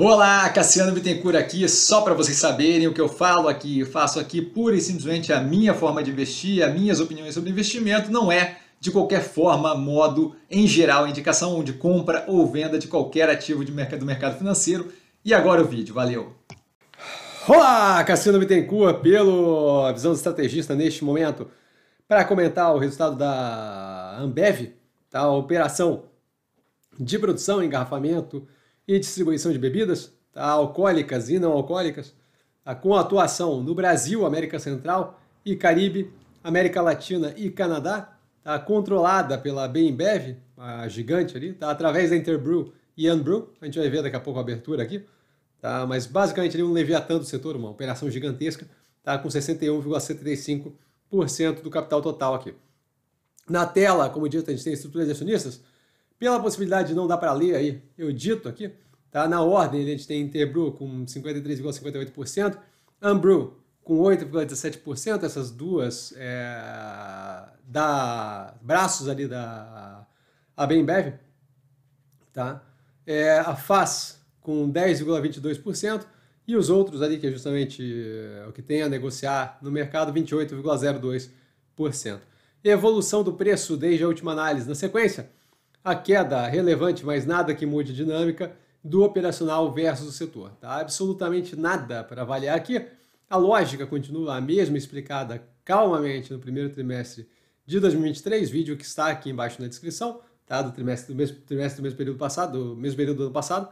Olá, Cassiano Bittencourt aqui, só para vocês saberem o que eu falo aqui, eu faço aqui pura e simplesmente a minha forma de investir, as minhas opiniões sobre investimento, não é de qualquer forma, modo, em geral, indicação de compra ou venda de qualquer ativo de mercado, do mercado financeiro. E agora o vídeo, valeu! Olá, Cassiano Bittencourt, pelo Visão do Estrategista neste momento, para comentar o resultado da Ambev, da tá? operação de produção, engarrafamento, e distribuição de bebidas, tá? alcoólicas e não alcoólicas, tá? com atuação no Brasil, América Central e Caribe, América Latina e Canadá, tá? controlada pela Bembev, a gigante ali, tá? através da Interbrew e Unbrew, a gente vai ver daqui a pouco a abertura aqui, tá? mas basicamente ali um leviatã do setor, uma operação gigantesca, tá? com 61,75% do capital total aqui. Na tela, como dito, a gente tem estruturas de acionistas, pela possibilidade de não dar para ler aí, eu dito aqui, Tá? Na ordem, a gente tem Interbrew com 53,58%, Unbrew com 8,17%, essas duas é, da, braços ali da bembev tá? É, a FAS com 10,22% e os outros ali, que é justamente é, o que tem a negociar no mercado, 28,02%. Evolução do preço desde a última análise. Na sequência, a queda relevante, mas nada que mude a dinâmica, do operacional versus o setor. Tá? Absolutamente nada para avaliar aqui. A lógica continua a mesma, explicada calmamente no primeiro trimestre de 2023, vídeo que está aqui embaixo na descrição, tá? do, trimestre, do, mesmo, trimestre do mesmo período passado, do mesmo período do ano passado.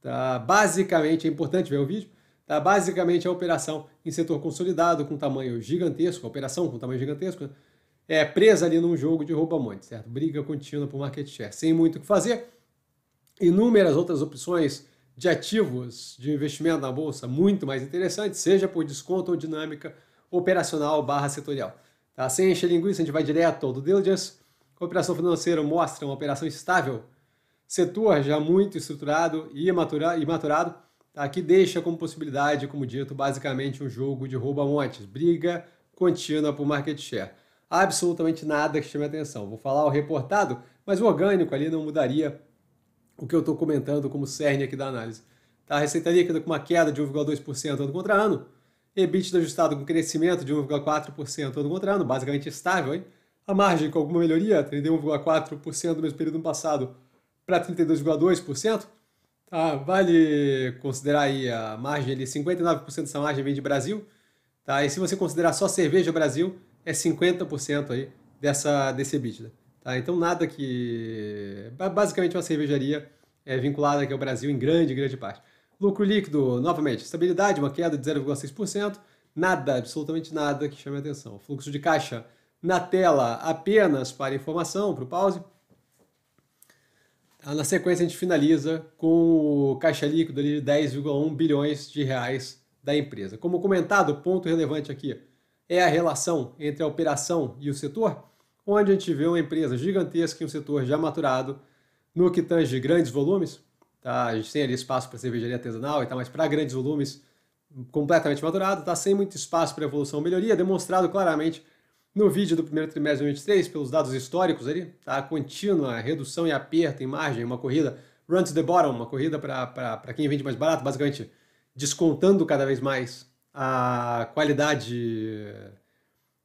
Tá? Basicamente, é importante ver o vídeo, tá? basicamente a operação em setor consolidado, com tamanho gigantesco, operação com tamanho gigantesco, é presa ali num jogo de rouba-monte, certo? Briga contínua por market share, sem muito o que fazer, inúmeras outras opções de ativos de investimento na bolsa muito mais interessante, seja por desconto ou dinâmica operacional barra setorial. Tá? Sem encher linguiça, a gente vai direto ao do diligence. Operação financeira mostra uma operação estável, setor já muito estruturado e maturado, tá? que deixa como possibilidade, como dito, basicamente um jogo de rouba-montes, briga contínua por market share. Absolutamente nada que chame atenção. Vou falar o reportado, mas o orgânico ali não mudaria o que eu estou comentando como cerne aqui da análise. Tá? A receita líquida com uma queda de 1,2% ano contra ano, EBITDA ajustado com crescimento de 1,4% ano contra ano, basicamente estável, hein? A margem com alguma melhoria, 31,4% no mesmo período do passado para 32,2%. Tá? Vale considerar aí a margem ali, 59% dessa margem vem de Brasil. Tá? E se você considerar só cerveja Brasil, é 50% aí dessa, desse EBITDA. Tá? Então, nada que. Basicamente, uma cervejaria é vinculada aqui ao Brasil em grande, grande parte. Lucro líquido, novamente, estabilidade, uma queda de 0,6%. Nada, absolutamente nada que chame a atenção. Fluxo de caixa na tela apenas para informação, para o pause. Tá, na sequência, a gente finaliza com o caixa líquido de 10,1 bilhões de reais da empresa. Como comentado, ponto relevante aqui é a relação entre a operação e o setor onde a gente vê uma empresa gigantesca em um setor já maturado no que tange grandes volumes. Tá? A gente tem ali espaço para cervejaria artesanal e tal, mas para grandes volumes completamente maturado, tá sem muito espaço para evolução melhoria, demonstrado claramente no vídeo do primeiro trimestre de 2023 pelos dados históricos ali, tá? contínua redução e aperto em margem, uma corrida run to the bottom, uma corrida para quem vende mais barato, basicamente descontando cada vez mais a qualidade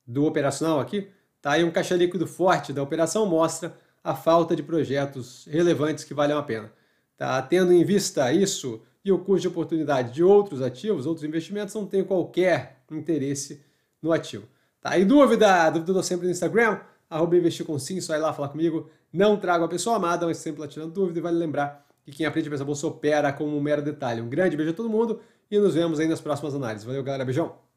do operacional aqui. Tá aí um caixa líquido forte da operação mostra a falta de projetos relevantes que valham a pena. Tá? Tendo em vista isso e o custo de oportunidade de outros ativos, outros investimentos, não tenho qualquer interesse no ativo. Tá? E dúvida? Dúvida eu sempre no Instagram, arroba investir com sim, só ir lá falar comigo. Não trago a pessoa amada, mas sempre lá tirando dúvida. E vale lembrar que quem aprende a pensar bolsa opera como um mero detalhe. Um grande beijo a todo mundo e nos vemos aí nas próximas análises. Valeu, galera. Beijão!